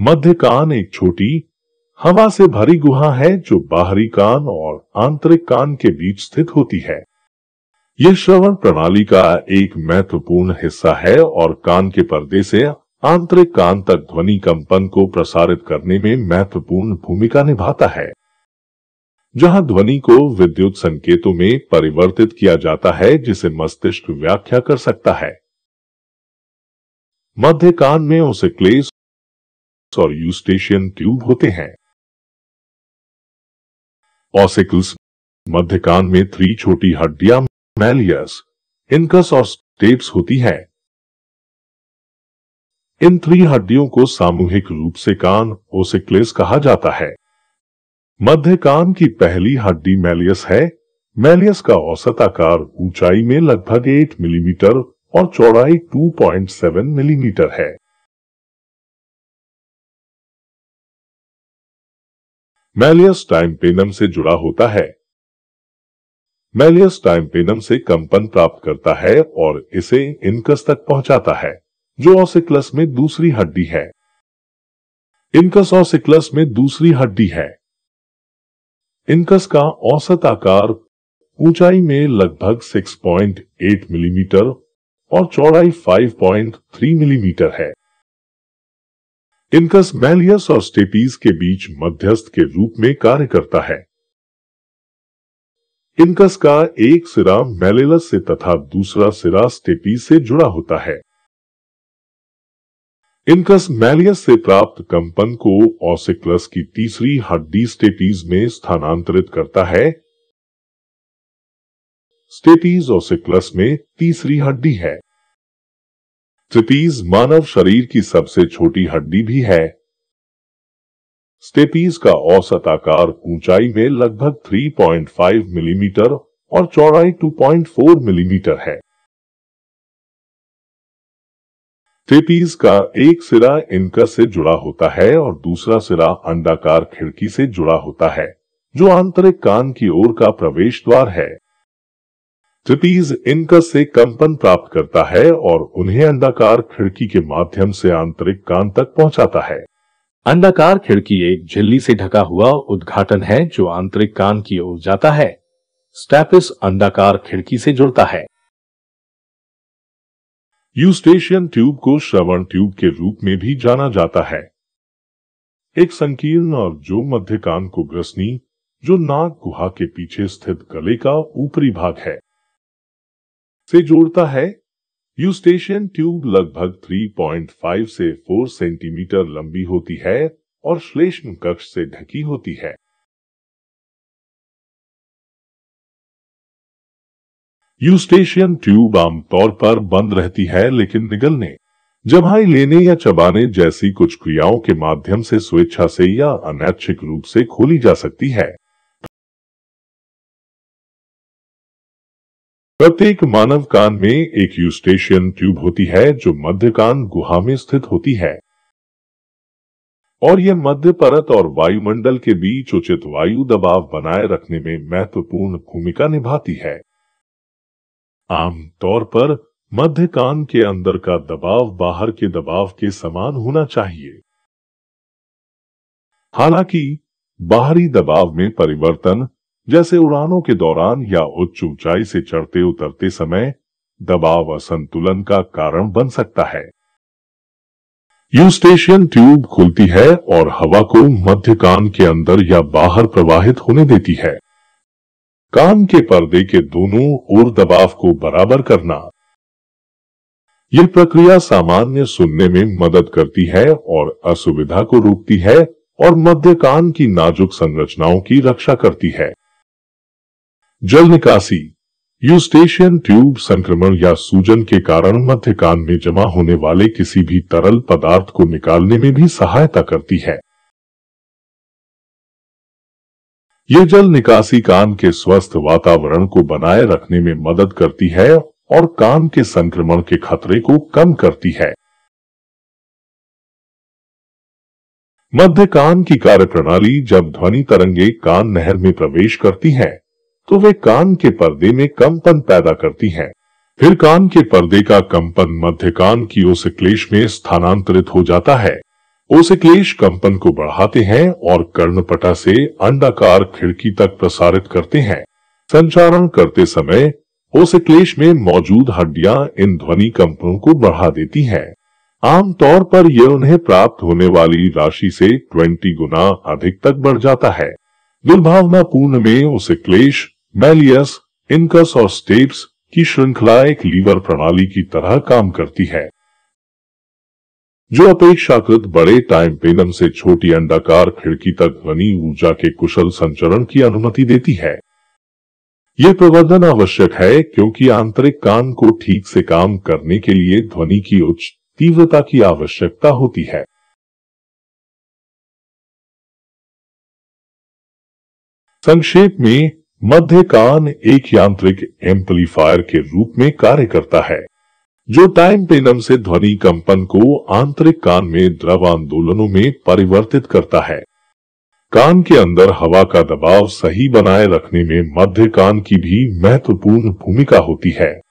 मध्य कान एक छोटी हवा से भरी गुहा है जो बाहरी कान और आंतरिक कान के बीच स्थित होती है यह श्रवण प्रणाली का एक महत्वपूर्ण हिस्सा है और कान के पर्दे से आंतरिक कान तक ध्वनि कंपन को प्रसारित करने में महत्वपूर्ण भूमिका निभाता है जहां ध्वनि को विद्युत संकेतों में परिवर्तित किया जाता है जिसे मस्तिष्क व्याख्या कर सकता है मध्य कान में उसे क्लेस और यूस्टेशियन ट्यूब होते हैं ऑसिकल्स मध्य कान में थ्री छोटी हड्डियां मैलियस इनकस और स्टेप्स होती हैं। इन थ्री हड्डियों को सामूहिक रूप से कान ओसिक्लेस कहा जाता है मध्य कान की पहली हड्डी मैलियस है मैलियस का औसत आकार ऊंचाई में लगभग 8 मिलीमीटर और चौड़ाई 2.7 मिलीमीटर है मैलियस टाइम पेनम से जुड़ा होता है मैलियस टाइम पेनम से कंपन प्राप्त करता है और इसे इनकस तक पहुंचाता है जो ऑसिक्लस में दूसरी हड्डी है इनकस ऑसिक्लस में दूसरी हड्डी है इनकस का औसत आकार ऊंचाई में लगभग 6.8 मिलीमीटर और चौड़ाई 5.3 मिलीमीटर है इनकस मैलियस और स्टेपीज के बीच मध्यस्थ के रूप में कार्य करता है इनकस का एक सिरा मैलेलस से तथा दूसरा सिरा स्टेपीज से जुड़ा होता है इनकस मैलियस से प्राप्त कंपन को ऑसिक्लस की तीसरी हड्डी स्टेपीज में स्थानांतरित करता है स्टेपीज ऑसिक्लस में तीसरी हड्डी है स्टेपीज मानव शरीर की सबसे छोटी हड्डी भी है स्टेपीज का औसत आकार ऊंचाई में लगभग 3.5 मिलीमीटर और चौड़ाई 2.4 मिलीमीटर है स्टेपीज का एक सिरा इनका से जुड़ा होता है और दूसरा सिरा अंडाकार खिड़की से जुड़ा होता है जो आंतरिक कान की ओर का प्रवेश द्वार है ट्रिपीज इनकस से कंपन प्राप्त करता है और उन्हें अंडाकार खिड़की के माध्यम से आंतरिक कान तक पहुंचाता है अंडाकार खिड़की एक झिल्ली से ढका हुआ उद्घाटन है जो आंतरिक कान की ओर जाता है स्टैपिस अंडाकार खिड़की से जुड़ता है यूस्टेशियन ट्यूब को श्रवण ट्यूब के रूप में भी जाना जाता है एक संकीर्ण और जो मध्य कान को ग्रसनी जो नाक गुहा के पीछे स्थित गले का ऊपरी भाग है से जोड़ता है यूस्टेशियन ट्यूब लगभग 3.5 से 4 सेंटीमीटर लंबी होती है और श्लेष्म कक्ष से ढकी होती है यूस्टेशियन ट्यूब आमतौर पर बंद रहती है लेकिन निगलने जमाई लेने या चबाने जैसी कुछ क्रियाओं के माध्यम से स्वेच्छा से या अनैच्छिक रूप से खोली जा सकती है प्रत्येक मानव कान में एक यूस्टेशियन ट्यूब होती है जो मध्य कान गुहा में स्थित होती है और यह मध्य परत और वायुमंडल के बीच उचित वायु दबाव बनाए रखने में महत्वपूर्ण भूमिका निभाती है आमतौर पर मध्य कान के अंदर का दबाव बाहर के दबाव के समान होना चाहिए हालांकि बाहरी दबाव में परिवर्तन जैसे उड़ानों के दौरान या उच्च ऊंचाई से चढ़ते उतरते समय दबाव असंतुलन का कारण बन सकता है यूस्टेशियन ट्यूब खुलती है और हवा को मध्य कान के अंदर या बाहर प्रवाहित होने देती है कान के पर्दे के दोनों ओर दबाव को बराबर करना यह प्रक्रिया सामान्य सुनने में मदद करती है और असुविधा को रोकती है और मध्य कान की नाजुक संरचनाओं की रक्षा करती है जल निकासी यूस्टेशियन ट्यूब संक्रमण या सूजन के कारण मध्य कान में जमा होने वाले किसी भी तरल पदार्थ को निकालने में भी सहायता करती है ये जल निकासी कान के स्वस्थ वातावरण को बनाए रखने में मदद करती है और कान के संक्रमण के खतरे को कम करती है मध्य कान की कार्यप्रणाली जब ध्वनि तरंगे कान नहर में प्रवेश करती हैं, तो वे कान के पर्दे में कंपन पैदा करती हैं। फिर कान के पर्दे का कंपन मध्य कान की क्लेश में स्थानांतरित हो जाता है क्लेश कंपन को बढ़ाते हैं और कर्णपटा से अंडाकार खिड़की तक प्रसारित करते हैं संचारण करते समय क्लेश में मौजूद हड्डियां इन ध्वनि कंपनों को बढ़ा देती हैं। आमतौर पर यह उन्हें प्राप्त होने वाली राशि से 20 गुना अधिक तक बढ़ जाता है दुर्भावना पूर्ण में उसे क्लेश मैलियस इनकस और स्टेप्स की श्रृंखला एक लीवर प्रणाली की तरह काम करती है जो अपेक्षाकृत बड़े टाइम पेनम से छोटी अंडाकार खिड़की तक ध्वनि ऊर्जा के कुशल संचरण की अनुमति देती है यह प्रवर्धन आवश्यक है क्योंकि आंतरिक कान को ठीक से काम करने के लिए ध्वनि की उच्च तीव्रता की आवश्यकता होती है संक्षेप में मध्य कान एक यांत्रिक एम्पलीफायर के रूप में कार्य करता है जो टाइम पेनम से ध्वनि कंपन को आंतरिक कान में द्रव आंदोलनों में परिवर्तित करता है कान के अंदर हवा का दबाव सही बनाए रखने में मध्य कान की भी महत्वपूर्ण भूमिका होती है